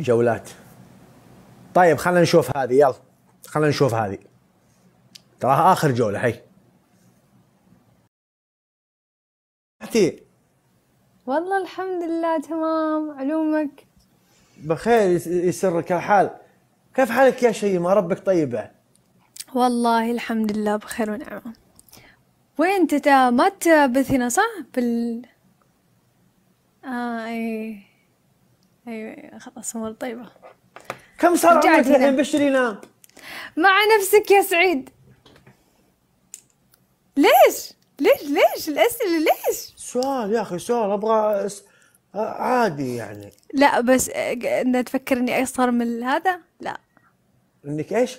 جولات طيب خلينا نشوف هذه يلا خلينا نشوف هذه تراها اخر جوله هي تحتي والله الحمد لله تمام علومك بخير يسرك الحال كيف حالك يا شيماء ربك طيبة والله الحمد لله بخير ونعمة وين تتا ما هنا صح بال آه ايه ايوه خلاص امور طيبه كم صار عمرك الحين بشرينا؟ مع نفسك يا سعيد ليش؟ ليش ليش الاسئله ليش؟ سؤال يا اخي سؤال ابغى أس... عادي يعني لا بس ان تفكر اني اصغر من هذا؟ لا انك ايش؟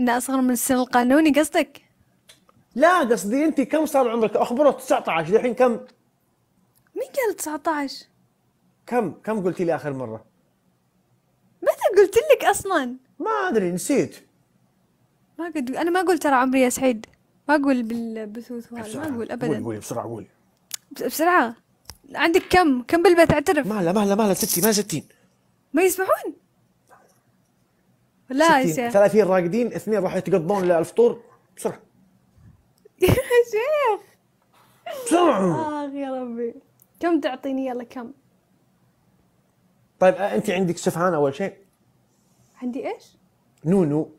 اني اصغر من السن القانوني قصدك؟ لا قصدي انت كم صار عمرك؟ اخبره 19 الحين كم؟ مين قال 19؟ كم كم قلتي لي اخر مره؟ متى قلت لك اصلا؟ ما ادري نسيت ما قد انا ما اقول ترى عمري يا سعيد ما اقول بالبثوث وهذا ما اقول ابدا قولي قولي بسرعه قولي بسرعه عندك كم كم بالبيت اعترف مهلا مهلا مهلا ستي ما ستين ما يسمحون لا يا شيخ 30 راقدين اثنين راح يتقضون الفطور بسرعه يا شيخ بسرعه اخ يا ربي كم تعطيني يلا كم طيب آه، انت عندك سفهان اول شيء عندي ايش؟ نونو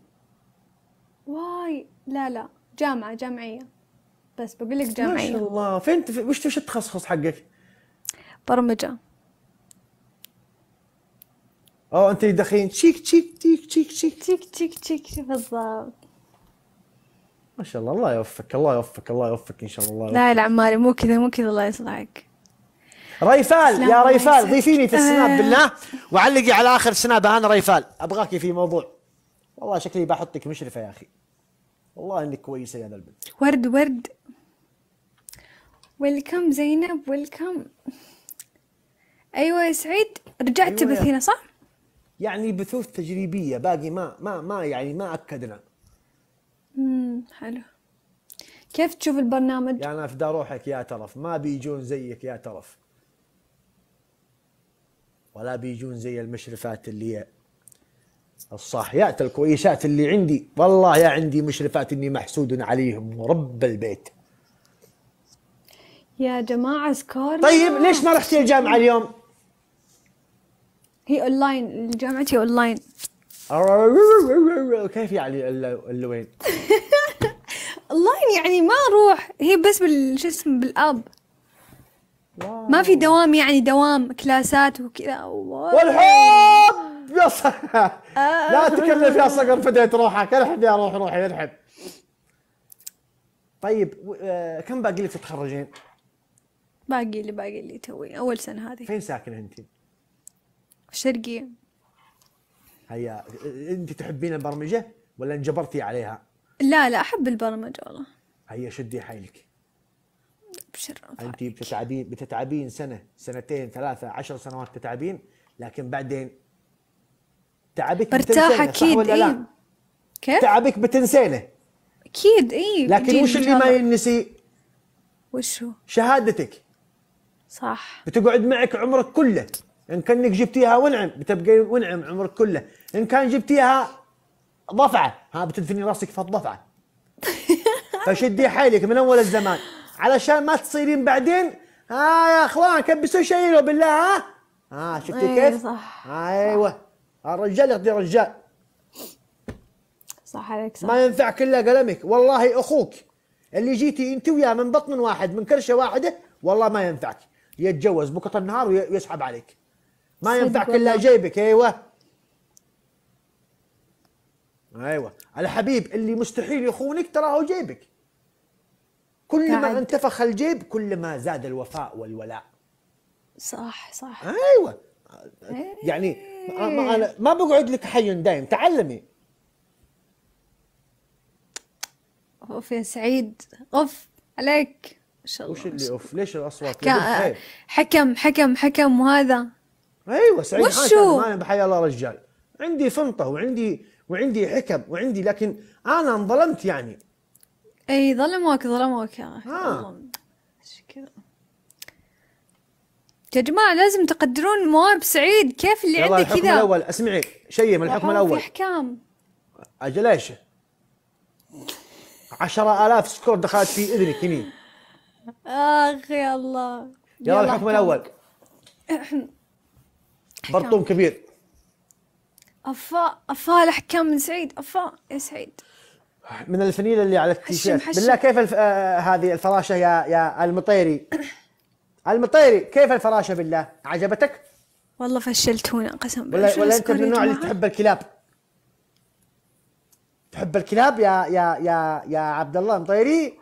واي لا لا جامعة جامعية بس بقول لك جامعية ما شاء الله فين وش وش التخصص حقك؟ برمجة اوه انت دخين تشيك تشيك تشيك تشيك تشيك تشيك تشيك تشيك بالضبط ما شاء الله الله يوفقك الله يوفقك الله يوفقك ان شاء الله لا لا عماري مو كذا مو كذا الله يصلحك ريفال يا ريفال ضيفيني في السناب آه. بالله وعلقي على اخر سناب انا ريفال ابغاكي في موضوع والله شكلي بحطك مشرفه يا اخي والله انك كويسه يا البنت ورد ورد ويلكم زينب ويلكم ايوه يا سعيد رجعت أيوة تبث هنا صح؟ يعني بثوث تجريبيه باقي ما ما ما يعني ما اكدنا امم حلو كيف تشوف البرنامج؟ يعني انا روحك يا ترف ما بيجون زيك يا ترف ولا بيجون زي المشرفات اللي الصاحيات الكويسات اللي عندي والله يا عندي مشرفات اني محسود عليهم ورب البيت يا جماعة سكور طيب ليش ما رحتي الجامعة اليوم؟ هي اونلاين جامعتي اونلاين كيف يعني اللوين؟ اونلاين يعني ما اروح هي بس بال شو اسمه بالاب ما في دوام يعني دوام كلاسات وكذا والحب يا صقر آه، آه. لا تكلف يا صقر فديت روحك الحب يا روح روحي الحب طيب آه، كم باقي لك تتخرجين؟ باقي لي باقي لي توي اول سنه هذه فين ساكنه انت؟ الشرقيه هيا انت تحبين البرمجه ولا انجبرتي عليها؟ لا لا احب البرمجه والله هيا شدي حيلك ابشر انت بتتعبين بتتعبين سنه سنتين ثلاثه عشر سنوات تتعبين لكن بعدين تعبك برتاح اكيد ولا لا؟ إيه. كيف؟ تعبك بتنسينه اكيد اي لكن وش اللي ما ينسي؟ وش هو؟ شهادتك صح بتقعد معك عمرك كله ان كانك جبتيها ونعم بتبقين ونعم عمرك كله ان كان جبتيها ضفعه ها بتدفني راسك في الضفعه فشدي حيلك من اول الزمان علشان ما تصيرين بعدين ها آه يا اخوان كبسوا لو بالله ها ها آه، شفتي أيه كيف؟ صح ايوه الرجال يقضي رجال صح عليك صح ما ينفعك الا قلمك والله اخوك اللي جيتي انت وياه من بطن واحد من كرشه واحده والله ما ينفعك يتجوز بكره النهار ويسحب عليك ما ينفعك الا جيبك ايوه ايوه الحبيب اللي مستحيل يخونك تراه جيبك كلما انتفخ الجيب كلما زاد الوفاء والولاء صح صح ايوه يعني ما إيه. انا ما بقعد لك حي دايم تعلمي اوف يا سعيد اوف عليك ما شاء الله وش اللي اوف ليش الاصوات حكا... حكم حكم حكم وهذا ايوه سعيد وشو انا بحيا الله رجال عندي فنطه وعندي وعندي حكم وعندي لكن انا انظلمت يعني اي ظلموك ظلموك يا اخي آه. إيش كذا يا جماعة لازم تقدرون مواهب سعيد كيف اللي يلا عنده الحكم كذا الاول اسمعي شيء من الحكم الأول في الاول احكام اجل ايش؟ 10000 سكور دخلت في اذنك هني اخ يا الله يلا الحكم الاول برطوم كبير افا افا الاحكام من سعيد افا يا سعيد من الفنيله اللي على التيشيرت بالله كيف الف... آه،, آه هذه الفراشه يا يا المطيري المطيري كيف الفراشه بالله عجبتك والله فشلت هنا قسم بالله ولا, ولا انت من النوع اللي تحب الكلاب تحب الكلاب يا يا يا يا عبد الله المطيري